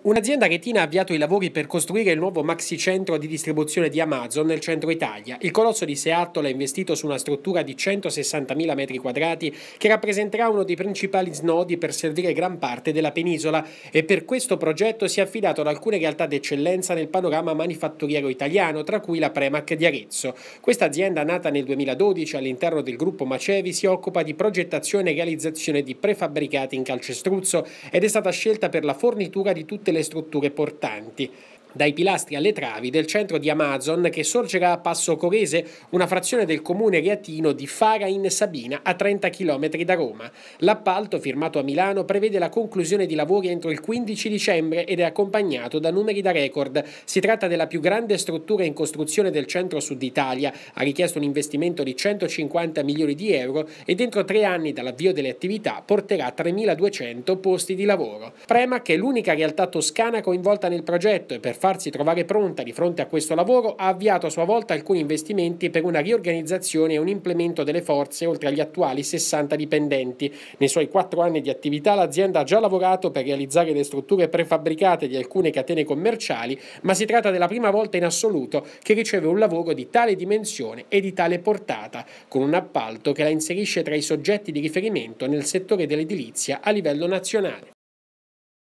Un'azienda retina ha avviato i lavori per costruire il nuovo maxi centro di distribuzione di Amazon nel centro Italia. Il colosso di Seattle ha investito su una struttura di 160.000 m2 che rappresenterà uno dei principali snodi per servire gran parte della penisola e per questo progetto si è affidato ad alcune realtà d'eccellenza nel panorama manifatturiero italiano, tra cui la Premac di Arezzo. Questa azienda nata nel 2012 all'interno del gruppo Macevi si occupa di progettazione e realizzazione di prefabbricati in calcestruzzo ed è stata scelta per la fornitura di tutte tutte le strutture portanti dai pilastri alle travi del centro di Amazon che sorgerà a Passo Corese, una frazione del comune riatino di Fara in Sabina, a 30 km da Roma. L'appalto, firmato a Milano, prevede la conclusione di lavori entro il 15 dicembre ed è accompagnato da numeri da record. Si tratta della più grande struttura in costruzione del centro-sud Italia, ha richiesto un investimento di 150 milioni di euro e dentro tre anni dall'avvio delle attività porterà 3.200 posti di lavoro. Prema che è l'unica realtà toscana coinvolta nel progetto e per far farsi trovare pronta di fronte a questo lavoro, ha avviato a sua volta alcuni investimenti per una riorganizzazione e un implemento delle forze oltre agli attuali 60 dipendenti. Nei suoi quattro anni di attività l'azienda ha già lavorato per realizzare le strutture prefabbricate di alcune catene commerciali, ma si tratta della prima volta in assoluto che riceve un lavoro di tale dimensione e di tale portata, con un appalto che la inserisce tra i soggetti di riferimento nel settore dell'edilizia a livello nazionale.